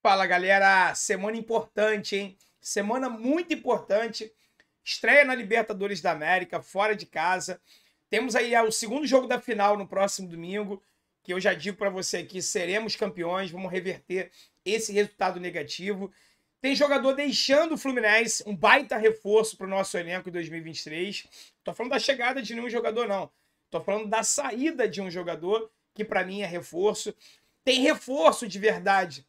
Fala galera, semana importante, hein? Semana muito importante. Estreia na Libertadores da América, fora de casa. Temos aí é, o segundo jogo da final no próximo domingo, que eu já digo para você aqui, seremos campeões, vamos reverter esse resultado negativo. Tem jogador deixando o Fluminense, um baita reforço para o nosso elenco em 2023. Tô falando da chegada de nenhum jogador, não. Tô falando da saída de um jogador, que para mim é reforço. Tem reforço de verdade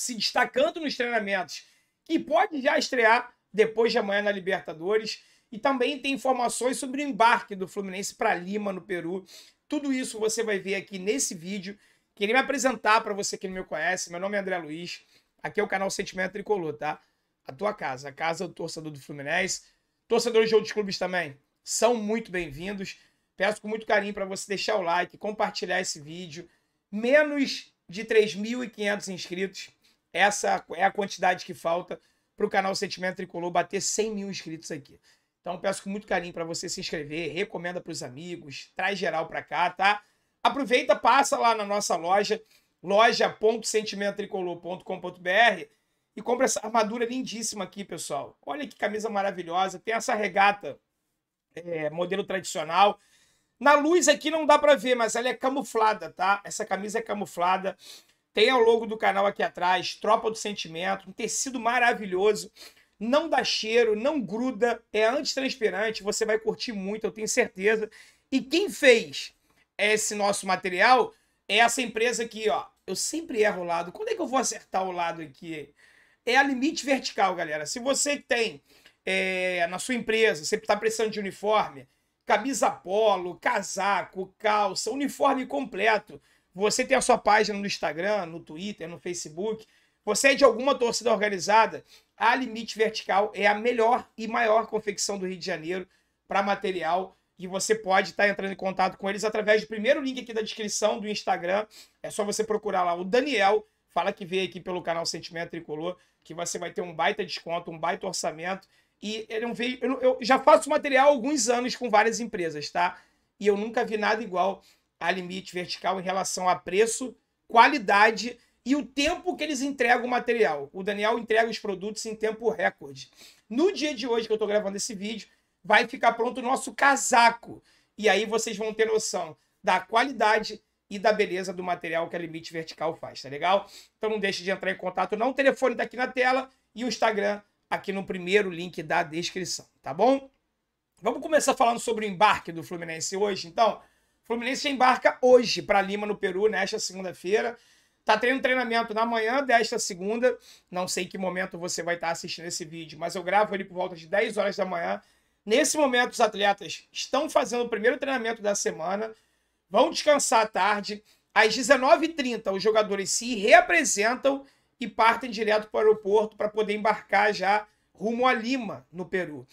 se destacando nos treinamentos, que pode já estrear depois de amanhã na Libertadores. E também tem informações sobre o embarque do Fluminense para Lima, no Peru. Tudo isso você vai ver aqui nesse vídeo. Queria me apresentar para você que não me conhece. Meu nome é André Luiz. Aqui é o canal Sentimento Tricolor, tá? A tua casa, a casa do é torcedor do Fluminense. Torcedores de outros clubes também são muito bem-vindos. Peço com muito carinho para você deixar o like, compartilhar esse vídeo. Menos de 3.500 inscritos essa é a quantidade que falta para o canal Sentimento Tricolor bater 100 mil inscritos aqui. Então peço com muito carinho para você se inscrever, recomenda para os amigos, traz geral para cá, tá? Aproveita, passa lá na nossa loja, loja.sentimentotricolor.com.br e compra essa armadura lindíssima aqui, pessoal. Olha que camisa maravilhosa, tem essa regata é, modelo tradicional. Na luz aqui não dá para ver, mas ela é camuflada, tá? Essa camisa é camuflada. Tem o logo do canal aqui atrás, Tropa do Sentimento, um tecido maravilhoso. Não dá cheiro, não gruda, é antitranspirante, você vai curtir muito, eu tenho certeza. E quem fez esse nosso material é essa empresa aqui, ó. Eu sempre erro o lado. Quando é que eu vou acertar o lado aqui? É a limite vertical, galera. Se você tem é, na sua empresa, você está precisando de uniforme, camisa polo, casaco, calça, uniforme completo, você tem a sua página no Instagram, no Twitter, no Facebook. Você é de alguma torcida organizada? A Limite Vertical é a melhor e maior confecção do Rio de Janeiro para material e você pode estar tá entrando em contato com eles através do primeiro link aqui da descrição do Instagram. É só você procurar lá o Daniel, fala que veio aqui pelo canal Sentimento Tricolor, que você vai ter um baita desconto, um baita orçamento. E ele não veio. Eu, eu já faço material há alguns anos com várias empresas, tá? E eu nunca vi nada igual a limite vertical em relação a preço, qualidade e o tempo que eles entregam o material. O Daniel entrega os produtos em tempo recorde. No dia de hoje que eu estou gravando esse vídeo, vai ficar pronto o nosso casaco. E aí vocês vão ter noção da qualidade e da beleza do material que a Limite Vertical faz, tá legal? Então não deixe de entrar em contato não, o telefone está aqui na tela e o Instagram aqui no primeiro link da descrição, tá bom? Vamos começar falando sobre o embarque do Fluminense hoje, então? Fluminense embarca hoje para Lima, no Peru, nesta segunda-feira. Tá tendo treinamento na manhã desta segunda. Não sei em que momento você vai estar tá assistindo esse vídeo, mas eu gravo ele por volta de 10 horas da manhã. Nesse momento, os atletas estão fazendo o primeiro treinamento da semana, vão descansar à tarde. Às 19h30, os jogadores se reapresentam e partem direto para o aeroporto para poder embarcar já rumo a Lima, no Peru.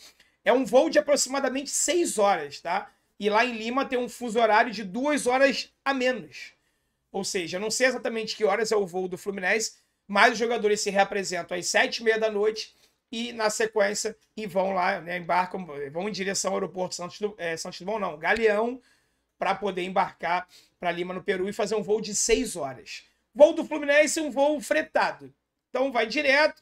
É um voo de aproximadamente 6 horas, tá? E lá em Lima tem um fuso horário de duas horas a menos. Ou seja, não sei exatamente que horas é o voo do Fluminense, mas os jogadores se reapresentam às sete e meia da noite e, na sequência, e vão lá, né, embarcam, vão em direção ao aeroporto Santos, é, Santos Dumont, não, Galeão, para poder embarcar para Lima, no Peru, e fazer um voo de seis horas. Voo do Fluminense é um voo fretado. Então vai direto,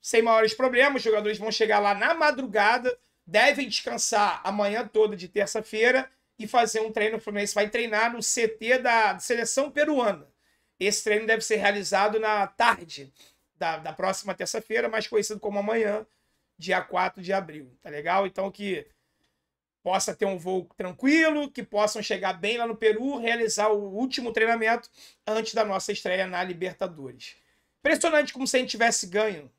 sem maiores problemas, os jogadores vão chegar lá na madrugada, devem descansar amanhã toda de terça-feira e fazer um treino. O Fluminense vai treinar no CT da seleção peruana. Esse treino deve ser realizado na tarde da, da próxima terça-feira, mais conhecido como amanhã, dia 4 de abril. Tá legal? Então que possa ter um voo tranquilo, que possam chegar bem lá no Peru, realizar o último treinamento antes da nossa estreia na Libertadores. Impressionante como se a gente tivesse ganho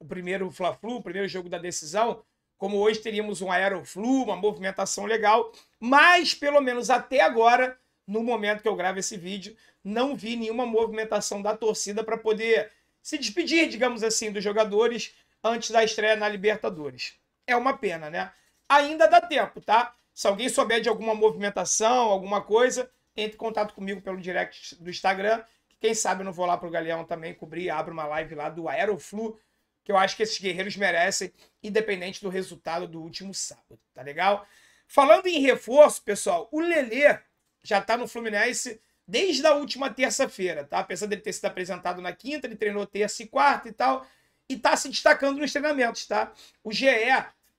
o primeiro Fla-Flu, o primeiro jogo da decisão, como hoje teríamos um aeroflu, uma movimentação legal, mas pelo menos até agora, no momento que eu gravo esse vídeo, não vi nenhuma movimentação da torcida para poder se despedir, digamos assim, dos jogadores antes da estreia na Libertadores. É uma pena, né? Ainda dá tempo, tá? Se alguém souber de alguma movimentação, alguma coisa, entre em contato comigo pelo direct do Instagram. Que quem sabe eu não vou lá pro Galeão também cobrir, abro uma live lá do Aeroflu que eu acho que esses guerreiros merecem, independente do resultado do último sábado, tá legal? Falando em reforço, pessoal, o Lelê já tá no Fluminense desde a última terça-feira, tá? Apesar dele ter sido apresentado na quinta, ele treinou terça e quarta e tal, e tá se destacando nos treinamentos, tá? O GE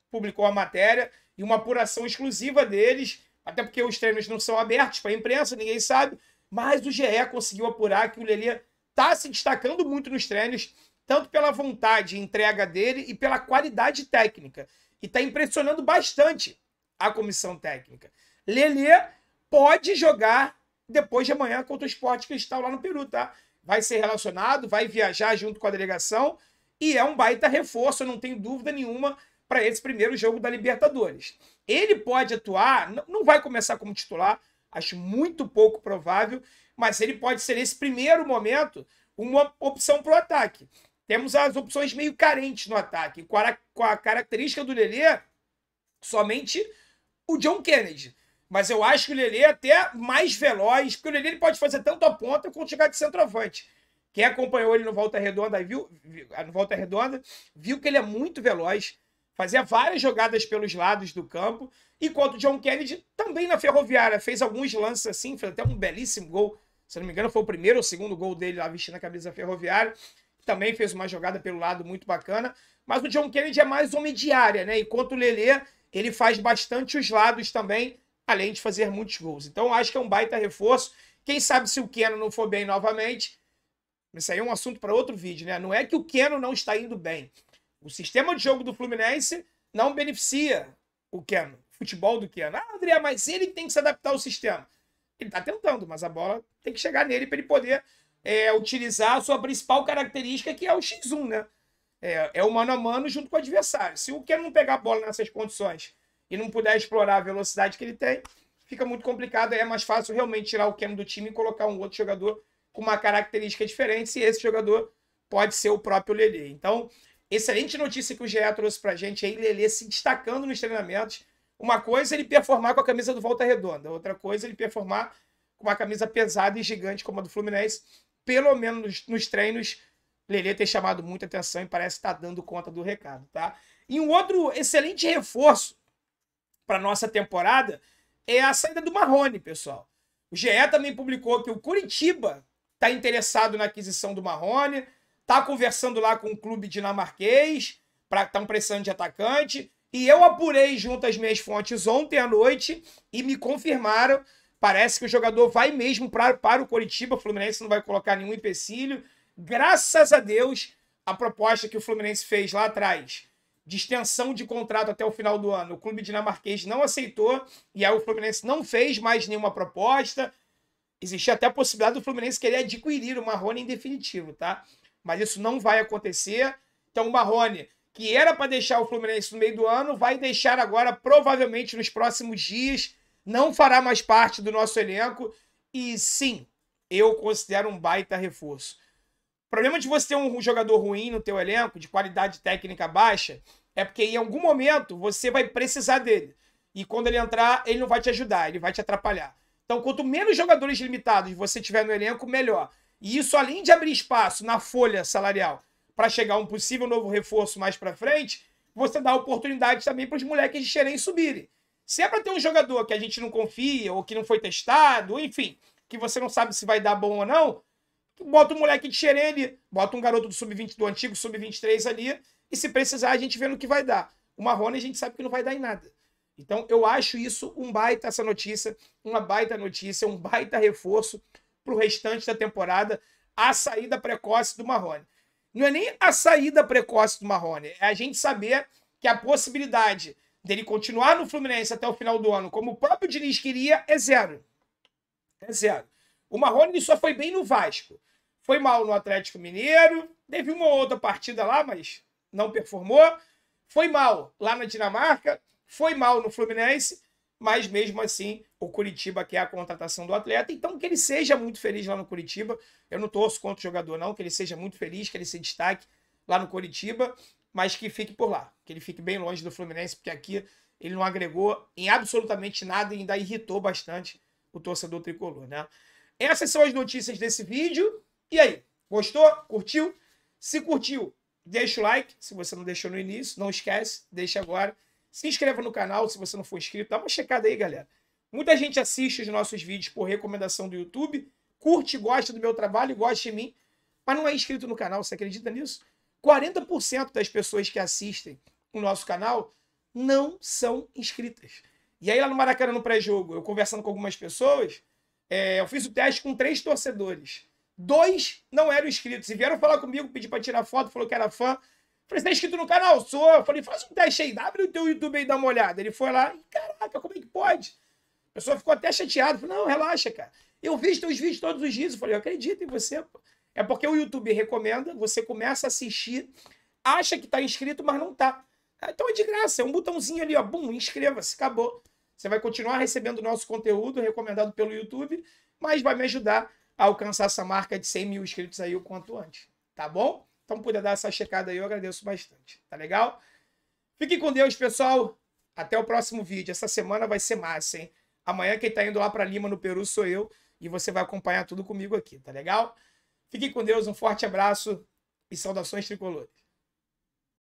publicou a matéria e uma apuração exclusiva deles, até porque os treinos não são abertos para a imprensa, ninguém sabe, mas o GE conseguiu apurar que o Lelê tá se destacando muito nos treinos tanto pela vontade e entrega dele e pela qualidade técnica. E está impressionando bastante a comissão técnica. Lelê pode jogar depois de amanhã contra o Esporte Cristal lá no Peru, tá? Vai ser relacionado, vai viajar junto com a delegação e é um baita reforço, eu não tenho dúvida nenhuma, para esse primeiro jogo da Libertadores. Ele pode atuar, não vai começar como titular, acho muito pouco provável, mas ele pode ser nesse primeiro momento uma opção para o ataque. Temos as opções meio carentes no ataque, com a, com a característica do Lelê, somente o John Kennedy. Mas eu acho que o Lelê é até mais veloz, porque o Lelê ele pode fazer tanto a ponta quanto chegar de centroavante. Quem acompanhou ele no Volta Redonda viu, viu, ah, no Volta Redonda viu que ele é muito veloz, fazia várias jogadas pelos lados do campo, enquanto o John Kennedy também na Ferroviária fez alguns lances assim, fez até um belíssimo gol, se não me engano foi o primeiro ou segundo gol dele lá vestindo a camisa ferroviária também fez uma jogada pelo lado muito bacana. Mas o John Kennedy é mais homem de área, né? Enquanto o Lelê, ele faz bastante os lados também, além de fazer muitos gols. Então acho que é um baita reforço. Quem sabe se o Keno não for bem novamente. Isso aí é um assunto para outro vídeo, né? Não é que o Keno não está indo bem. O sistema de jogo do Fluminense não beneficia o Keno, o futebol do Keno. Ah, André, mas ele tem que se adaptar ao sistema. Ele está tentando, mas a bola tem que chegar nele para ele poder é, utilizar a sua principal característica, que é o X1, né? É, é o mano a mano junto com o adversário. Se o Keno não pegar a bola nessas condições e não puder explorar a velocidade que ele tem, fica muito complicado. É mais fácil realmente tirar o Keno do time e colocar um outro jogador com uma característica diferente, e esse jogador pode ser o próprio Lelê. Então, excelente notícia que o GE trouxe pra gente aí, Lelê se destacando nos treinamentos. Uma coisa ele performar com a camisa do Volta Redonda, outra coisa ele performar com uma camisa pesada e gigante como a do Fluminense pelo menos nos, nos treinos, Lelê ter chamado muita atenção e parece estar tá dando conta do recado, tá? E um outro excelente reforço para nossa temporada é a saída do Marrone, pessoal. O GE também publicou que o Curitiba está interessado na aquisição do Marrone, está conversando lá com o clube dinamarquês, estão precisando de atacante. E eu apurei junto às minhas fontes ontem à noite e me confirmaram Parece que o jogador vai mesmo pra, para o Coritiba. O Fluminense não vai colocar nenhum empecilho. Graças a Deus, a proposta que o Fluminense fez lá atrás de extensão de contrato até o final do ano, o clube dinamarquês não aceitou e aí o Fluminense não fez mais nenhuma proposta. Existia até a possibilidade do Fluminense querer adquirir o Marrone em definitivo, tá? Mas isso não vai acontecer. Então o Marrone, que era para deixar o Fluminense no meio do ano, vai deixar agora provavelmente nos próximos dias não fará mais parte do nosso elenco e sim, eu considero um baita reforço. O problema de você ter um jogador ruim no teu elenco, de qualidade técnica baixa, é porque em algum momento você vai precisar dele. E quando ele entrar, ele não vai te ajudar, ele vai te atrapalhar. Então, quanto menos jogadores limitados você tiver no elenco, melhor. E isso, além de abrir espaço na folha salarial para chegar um possível novo reforço mais para frente, você dá oportunidade também para os moleques de Xerém subirem. Se é para ter um jogador que a gente não confia, ou que não foi testado, enfim, que você não sabe se vai dar bom ou não, bota um moleque de xerê ali, bota um garoto do sub-20 do antigo, sub-23 ali, e se precisar a gente vê no que vai dar. O Marrone a gente sabe que não vai dar em nada. Então eu acho isso um baita essa notícia, uma baita notícia, um baita reforço para o restante da temporada, a saída precoce do Marrone. Não é nem a saída precoce do Marrone, é a gente saber que a possibilidade dele continuar no Fluminense até o final do ano, como o próprio Diniz queria, é zero. É zero. O Marrone só foi bem no Vasco. Foi mal no Atlético Mineiro, teve uma outra partida lá, mas não performou. Foi mal lá na Dinamarca, foi mal no Fluminense, mas mesmo assim o Curitiba quer é a contratação do atleta. Então que ele seja muito feliz lá no Curitiba. Eu não torço contra o jogador, não, que ele seja muito feliz, que ele se destaque lá no Curitiba mas que fique por lá, que ele fique bem longe do Fluminense, porque aqui ele não agregou em absolutamente nada e ainda irritou bastante o torcedor tricolor, né? Essas são as notícias desse vídeo. E aí, gostou? Curtiu? Se curtiu, deixa o like, se você não deixou no início, não esquece, deixa agora. Se inscreva no canal se você não for inscrito, dá uma checada aí, galera. Muita gente assiste os nossos vídeos por recomendação do YouTube, curte, gosta do meu trabalho, gosta de mim, mas não é inscrito no canal, você acredita nisso? 40% das pessoas que assistem o nosso canal não são inscritas. E aí lá no Maracanã, no pré-jogo, eu conversando com algumas pessoas, é, eu fiz o teste com três torcedores. Dois não eram inscritos e vieram falar comigo, pedir para tirar foto, falou que era fã. Falei, você tá inscrito no canal? Sou. Eu falei, faz um teste aí, abre o teu YouTube e dá uma olhada. Ele foi lá, e caraca, como é que pode? A pessoa ficou até chateada. Falei, não, relaxa, cara. Eu os teus vídeos todos os dias. Eu falei, eu acredito em você, pô. É porque o YouTube recomenda, você começa a assistir, acha que está inscrito, mas não está. Ah, então é de graça, é um botãozinho ali, ó, bum, inscreva-se, acabou. Você vai continuar recebendo o nosso conteúdo recomendado pelo YouTube, mas vai me ajudar a alcançar essa marca de 100 mil inscritos aí o quanto antes, tá bom? Então puder dar essa checada aí, eu agradeço bastante, tá legal? Fiquem com Deus, pessoal. Até o próximo vídeo. Essa semana vai ser massa, hein? Amanhã quem tá indo lá para Lima, no Peru, sou eu. E você vai acompanhar tudo comigo aqui, tá legal? Fique com Deus, um forte abraço e saudações tricolores.